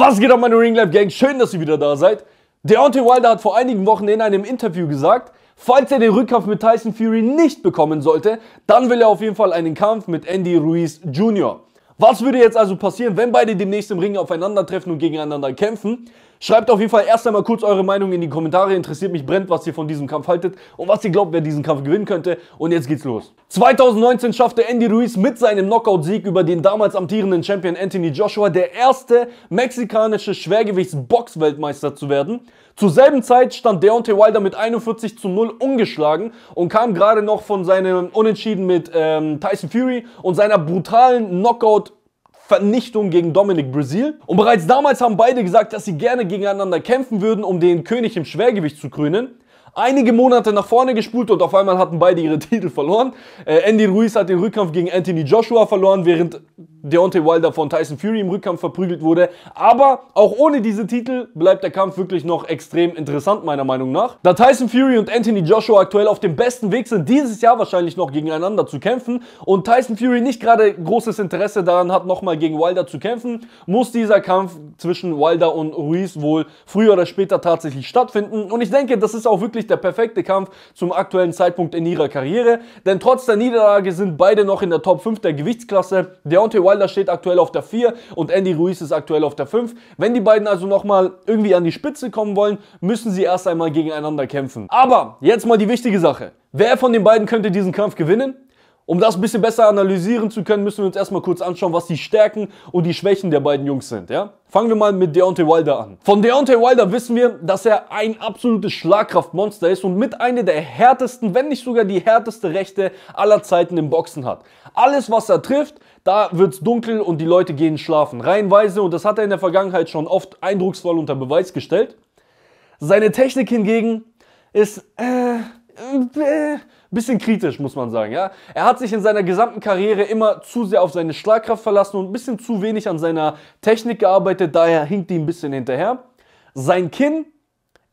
Was geht ab, meine Ringlab Gang? Schön, dass ihr wieder da seid. Deontay Wilder hat vor einigen Wochen in einem Interview gesagt, falls er den Rückkampf mit Tyson Fury nicht bekommen sollte, dann will er auf jeden Fall einen Kampf mit Andy Ruiz Jr. Was würde jetzt also passieren, wenn beide demnächst im Ring aufeinandertreffen und gegeneinander kämpfen? Schreibt auf jeden Fall erst einmal kurz eure Meinung in die Kommentare. Interessiert mich brennt, was ihr von diesem Kampf haltet und was ihr glaubt, wer diesen Kampf gewinnen könnte. Und jetzt geht's los. 2019 schaffte Andy Ruiz mit seinem Knockout-Sieg über den damals amtierenden Champion Anthony Joshua der erste mexikanische Schwergewichts-Box-Weltmeister zu werden. Zur selben Zeit stand Deontay Wilder mit 41 zu 0 ungeschlagen und kam gerade noch von seinem Unentschieden mit ähm, Tyson Fury und seiner brutalen Knockout- Vernichtung gegen Dominic Brazil. Und bereits damals haben beide gesagt, dass sie gerne gegeneinander kämpfen würden, um den König im Schwergewicht zu krönen einige Monate nach vorne gespult und auf einmal hatten beide ihre Titel verloren. Äh, Andy Ruiz hat den Rückkampf gegen Anthony Joshua verloren, während Deontay Wilder von Tyson Fury im Rückkampf verprügelt wurde. Aber auch ohne diese Titel bleibt der Kampf wirklich noch extrem interessant, meiner Meinung nach. Da Tyson Fury und Anthony Joshua aktuell auf dem besten Weg sind, dieses Jahr wahrscheinlich noch gegeneinander zu kämpfen und Tyson Fury nicht gerade großes Interesse daran hat, nochmal gegen Wilder zu kämpfen, muss dieser Kampf zwischen Wilder und Ruiz wohl früher oder später tatsächlich stattfinden. Und ich denke, das ist auch wirklich der perfekte Kampf zum aktuellen Zeitpunkt in ihrer Karriere, denn trotz der Niederlage sind beide noch in der Top 5 der Gewichtsklasse. Deontay Wilder Alder steht aktuell auf der 4 und Andy Ruiz ist aktuell auf der 5. Wenn die beiden also nochmal irgendwie an die Spitze kommen wollen, müssen sie erst einmal gegeneinander kämpfen. Aber jetzt mal die wichtige Sache. Wer von den beiden könnte diesen Kampf gewinnen? Um das ein bisschen besser analysieren zu können, müssen wir uns erstmal kurz anschauen, was die Stärken und die Schwächen der beiden Jungs sind, ja? Fangen wir mal mit Deontay Wilder an. Von Deontay Wilder wissen wir, dass er ein absolutes Schlagkraftmonster ist und mit einer der härtesten, wenn nicht sogar die härteste Rechte aller Zeiten im Boxen hat. Alles, was er trifft, da wird es dunkel und die Leute gehen schlafen. Reihenweise und das hat er in der Vergangenheit schon oft eindrucksvoll unter Beweis gestellt. Seine Technik hingegen ist äh, äh, bisschen kritisch, muss man sagen. Ja? Er hat sich in seiner gesamten Karriere immer zu sehr auf seine Schlagkraft verlassen und ein bisschen zu wenig an seiner Technik gearbeitet, daher hinkt ihm ein bisschen hinterher. Sein Kinn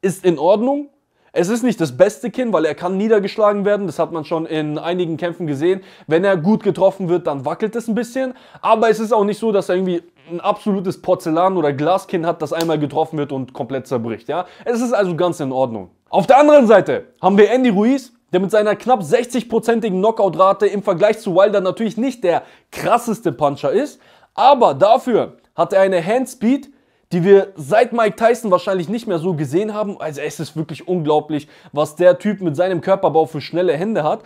ist in Ordnung. Es ist nicht das beste Kinn, weil er kann niedergeschlagen werden. Das hat man schon in einigen Kämpfen gesehen. Wenn er gut getroffen wird, dann wackelt es ein bisschen. Aber es ist auch nicht so, dass er irgendwie ein absolutes Porzellan- oder Glaskinn hat, das einmal getroffen wird und komplett zerbricht. Ja? Es ist also ganz in Ordnung. Auf der anderen Seite haben wir Andy Ruiz, der mit seiner knapp 60-prozentigen Knockout-Rate im Vergleich zu Wilder natürlich nicht der krasseste Puncher ist, aber dafür hat er eine Handspeed, die wir seit Mike Tyson wahrscheinlich nicht mehr so gesehen haben. Also es ist wirklich unglaublich, was der Typ mit seinem Körperbau für schnelle Hände hat.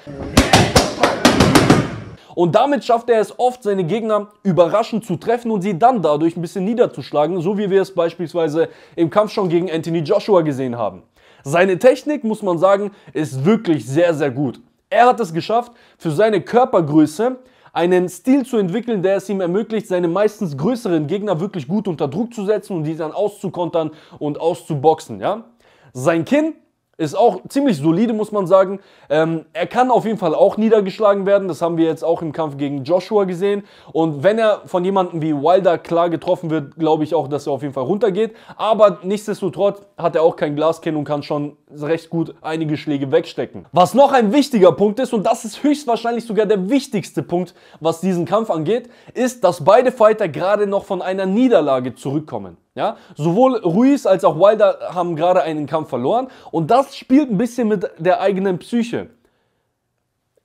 Und damit schafft er es oft, seine Gegner überraschend zu treffen und sie dann dadurch ein bisschen niederzuschlagen, so wie wir es beispielsweise im Kampf schon gegen Anthony Joshua gesehen haben. Seine Technik, muss man sagen, ist wirklich sehr, sehr gut. Er hat es geschafft, für seine Körpergröße einen Stil zu entwickeln, der es ihm ermöglicht, seine meistens größeren Gegner wirklich gut unter Druck zu setzen und die dann auszukontern und auszuboxen. Ja? Sein Kinn ist auch ziemlich solide, muss man sagen. Ähm, er kann auf jeden Fall auch niedergeschlagen werden. Das haben wir jetzt auch im Kampf gegen Joshua gesehen. Und wenn er von jemandem wie Wilder klar getroffen wird, glaube ich auch, dass er auf jeden Fall runtergeht. Aber nichtsdestotrotz hat er auch kein Glaskinn und kann schon recht gut einige Schläge wegstecken. Was noch ein wichtiger Punkt ist, und das ist höchstwahrscheinlich sogar der wichtigste Punkt, was diesen Kampf angeht, ist, dass beide Fighter gerade noch von einer Niederlage zurückkommen. Ja? Sowohl Ruiz als auch Wilder haben gerade einen Kampf verloren und das spielt ein bisschen mit der eigenen Psyche.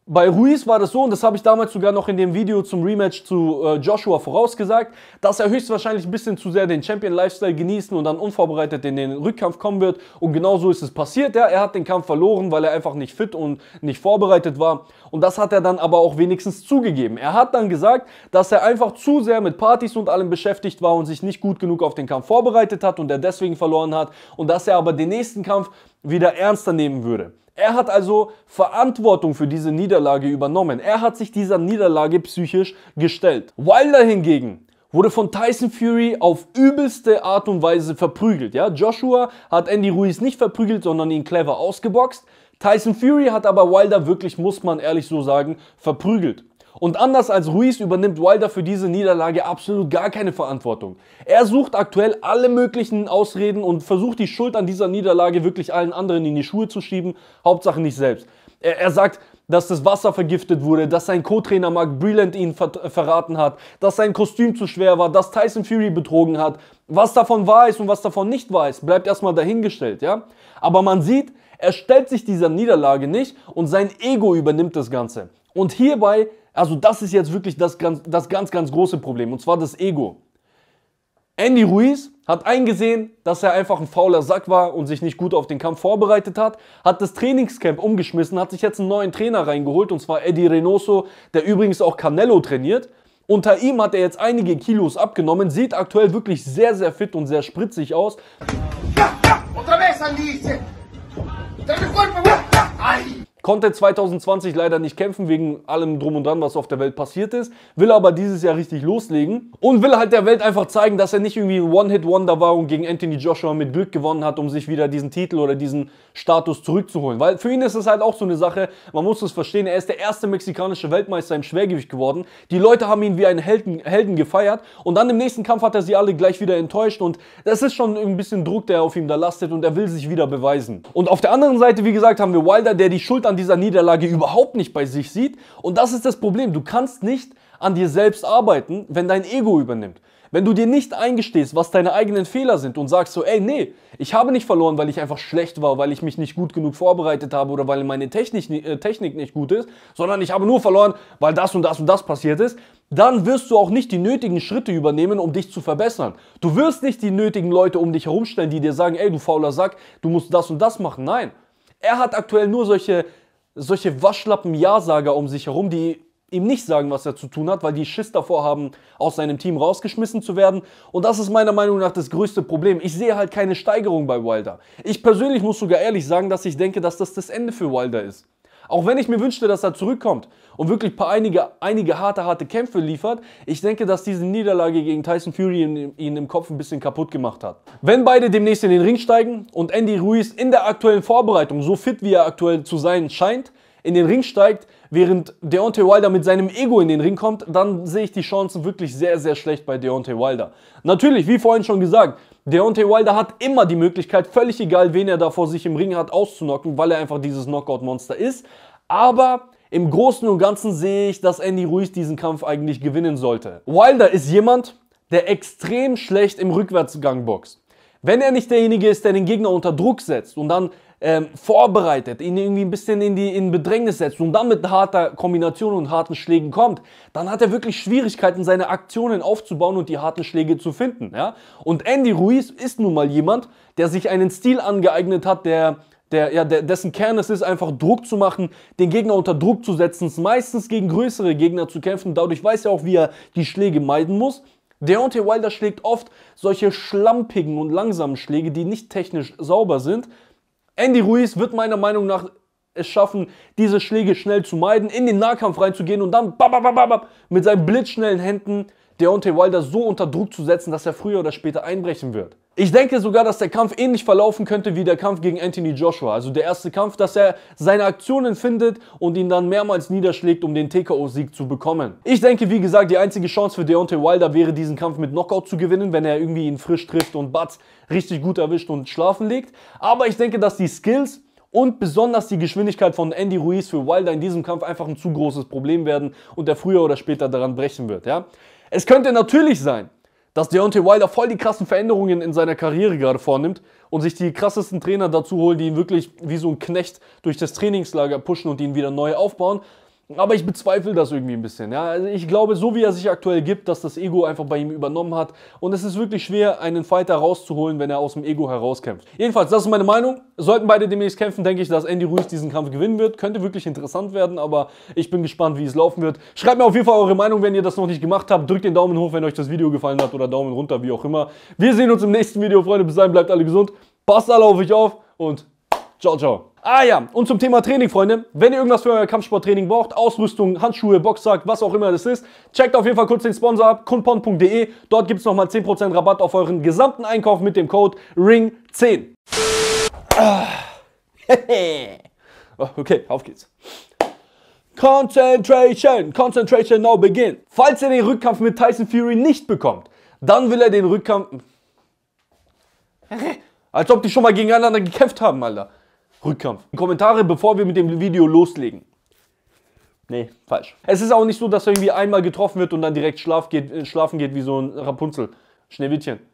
Bei Ruiz war das so, und das habe ich damals sogar noch in dem Video zum Rematch zu äh, Joshua vorausgesagt, dass er höchstwahrscheinlich ein bisschen zu sehr den Champion-Lifestyle genießen und dann unvorbereitet in den Rückkampf kommen wird. Und genau so ist es passiert. Ja, er hat den Kampf verloren, weil er einfach nicht fit und nicht vorbereitet war. Und das hat er dann aber auch wenigstens zugegeben. Er hat dann gesagt, dass er einfach zu sehr mit Partys und allem beschäftigt war und sich nicht gut genug auf den Kampf vorbereitet hat und er deswegen verloren hat. Und dass er aber den nächsten Kampf wieder ernster nehmen würde. Er hat also Verantwortung für diese Niederlage übernommen. Er hat sich dieser Niederlage psychisch gestellt. Wilder hingegen wurde von Tyson Fury auf übelste Art und Weise verprügelt. Ja, Joshua hat Andy Ruiz nicht verprügelt, sondern ihn clever ausgeboxt. Tyson Fury hat aber Wilder wirklich, muss man ehrlich so sagen, verprügelt. Und anders als Ruiz übernimmt Wilder für diese Niederlage absolut gar keine Verantwortung. Er sucht aktuell alle möglichen Ausreden und versucht die Schuld an dieser Niederlage wirklich allen anderen in die Schuhe zu schieben, Hauptsache nicht selbst. Er, er sagt, dass das Wasser vergiftet wurde, dass sein Co-Trainer Mark Breland ihn ver äh, verraten hat, dass sein Kostüm zu schwer war, dass Tyson Fury betrogen hat. Was davon wahr ist und was davon nicht wahr ist, bleibt erstmal dahingestellt, ja? Aber man sieht, er stellt sich dieser Niederlage nicht und sein Ego übernimmt das Ganze. Und hierbei also das ist jetzt wirklich das ganz, das ganz, ganz große Problem und zwar das Ego. Andy Ruiz hat eingesehen, dass er einfach ein fauler Sack war und sich nicht gut auf den Kampf vorbereitet hat, hat das Trainingscamp umgeschmissen, hat sich jetzt einen neuen Trainer reingeholt und zwar Eddie Reynoso, der übrigens auch Canelo trainiert. Unter ihm hat er jetzt einige Kilos abgenommen, sieht aktuell wirklich sehr, sehr fit und sehr spritzig aus. Ja, ja, Konnte 2020 leider nicht kämpfen wegen allem drum und dran, was auf der Welt passiert ist, will aber dieses Jahr richtig loslegen und will halt der Welt einfach zeigen, dass er nicht irgendwie ein One-Hit-Wonder war und gegen Anthony Joshua mit Glück gewonnen hat, um sich wieder diesen Titel oder diesen Status zurückzuholen. Weil für ihn ist es halt auch so eine Sache, man muss es verstehen, er ist der erste mexikanische Weltmeister im Schwergewicht geworden. Die Leute haben ihn wie einen Helden, Helden gefeiert und dann im nächsten Kampf hat er sie alle gleich wieder enttäuscht und das ist schon ein bisschen Druck, der auf ihm da lastet und er will sich wieder beweisen. Und auf der anderen Seite, wie gesagt, haben wir Wilder, der die Schuld an an dieser Niederlage überhaupt nicht bei sich sieht. Und das ist das Problem. Du kannst nicht an dir selbst arbeiten, wenn dein Ego übernimmt. Wenn du dir nicht eingestehst, was deine eigenen Fehler sind und sagst so, ey, nee, ich habe nicht verloren, weil ich einfach schlecht war, weil ich mich nicht gut genug vorbereitet habe oder weil meine Technik, äh, Technik nicht gut ist, sondern ich habe nur verloren, weil das und das und das passiert ist, dann wirst du auch nicht die nötigen Schritte übernehmen, um dich zu verbessern. Du wirst nicht die nötigen Leute um dich herumstellen, die dir sagen, ey, du fauler Sack, du musst das und das machen. Nein. Er hat aktuell nur solche solche waschlappen Ja-Sager um sich herum, die ihm nicht sagen, was er zu tun hat, weil die Schiss davor haben, aus seinem Team rausgeschmissen zu werden. Und das ist meiner Meinung nach das größte Problem. Ich sehe halt keine Steigerung bei Wilder. Ich persönlich muss sogar ehrlich sagen, dass ich denke, dass das das Ende für Wilder ist. Auch wenn ich mir wünschte, dass er zurückkommt und wirklich paar einige, einige harte, harte Kämpfe liefert, ich denke, dass diese Niederlage gegen Tyson Fury ihn, ihn im Kopf ein bisschen kaputt gemacht hat. Wenn beide demnächst in den Ring steigen und Andy Ruiz in der aktuellen Vorbereitung so fit wie er aktuell zu sein scheint, in den Ring steigt, während Deontay Wilder mit seinem Ego in den Ring kommt, dann sehe ich die Chancen wirklich sehr, sehr schlecht bei Deontay Wilder. Natürlich, wie vorhin schon gesagt, Deontay Wilder hat immer die Möglichkeit, völlig egal, wen er da vor sich im Ring hat, auszunocken, weil er einfach dieses Knockout-Monster ist. Aber im Großen und Ganzen sehe ich, dass Andy Ruiz diesen Kampf eigentlich gewinnen sollte. Wilder ist jemand, der extrem schlecht im Rückwärtsgang boxt. Wenn er nicht derjenige ist, der den Gegner unter Druck setzt und dann ähm, vorbereitet, ihn irgendwie ein bisschen in, die, in Bedrängnis setzt und dann mit harter Kombination und harten Schlägen kommt, dann hat er wirklich Schwierigkeiten, seine Aktionen aufzubauen und die harten Schläge zu finden. Ja? Und Andy Ruiz ist nun mal jemand, der sich einen Stil angeeignet hat, der der, ja, der, dessen Kern es ist, einfach Druck zu machen, den Gegner unter Druck zu setzen, meistens gegen größere Gegner zu kämpfen. Dadurch weiß er auch, wie er die Schläge meiden muss. Deontay Wilder schlägt oft solche schlampigen und langsamen Schläge, die nicht technisch sauber sind. Andy Ruiz wird meiner Meinung nach es schaffen, diese Schläge schnell zu meiden, in den Nahkampf reinzugehen und dann bap, bap, bap, mit seinen blitzschnellen Händen Deontay Wilder so unter Druck zu setzen, dass er früher oder später einbrechen wird. Ich denke sogar, dass der Kampf ähnlich verlaufen könnte wie der Kampf gegen Anthony Joshua. Also der erste Kampf, dass er seine Aktionen findet und ihn dann mehrmals niederschlägt, um den TKO-Sieg zu bekommen. Ich denke, wie gesagt, die einzige Chance für Deontay Wilder wäre, diesen Kampf mit Knockout zu gewinnen, wenn er irgendwie ihn frisch trifft und Butts richtig gut erwischt und schlafen legt. Aber ich denke, dass die Skills und besonders die Geschwindigkeit von Andy Ruiz für Wilder in diesem Kampf einfach ein zu großes Problem werden und er früher oder später daran brechen wird. Ja? Es könnte natürlich sein, dass Deontay Wilder voll die krassen Veränderungen in seiner Karriere gerade vornimmt und sich die krassesten Trainer dazu holen, die ihn wirklich wie so ein Knecht durch das Trainingslager pushen und ihn wieder neu aufbauen. Aber ich bezweifle das irgendwie ein bisschen. Ja. Also ich glaube, so wie er sich aktuell gibt, dass das Ego einfach bei ihm übernommen hat. Und es ist wirklich schwer, einen Fighter rauszuholen, wenn er aus dem Ego herauskämpft. Jedenfalls, das ist meine Meinung. Sollten beide demnächst kämpfen, denke ich, dass Andy Ruiz diesen Kampf gewinnen wird. Könnte wirklich interessant werden, aber ich bin gespannt, wie es laufen wird. Schreibt mir auf jeden Fall eure Meinung, wenn ihr das noch nicht gemacht habt. Drückt den Daumen hoch, wenn euch das Video gefallen hat oder Daumen runter, wie auch immer. Wir sehen uns im nächsten Video, Freunde. Bis dahin, bleibt alle gesund. Passt alle auf euch auf und ciao, ciao. Ah ja, und zum Thema Training, Freunde. Wenn ihr irgendwas für euer Kampfsporttraining braucht, Ausrüstung, Handschuhe, Boxsack, was auch immer das ist, checkt auf jeden Fall kurz den Sponsor ab, kunpon.de. Dort gibt es nochmal 10% Rabatt auf euren gesamten Einkauf mit dem Code RING10. Ah. okay, auf geht's. Concentration, Concentration now begin. Falls ihr den Rückkampf mit Tyson Fury nicht bekommt, dann will er den Rückkampf... Als ob die schon mal gegeneinander gekämpft haben, Alter. Rückkampf. Kommentare, bevor wir mit dem Video loslegen. Nee, falsch. Es ist auch nicht so, dass er irgendwie einmal getroffen wird und dann direkt schlaf geht, äh, schlafen geht wie so ein Rapunzel. Schneewittchen.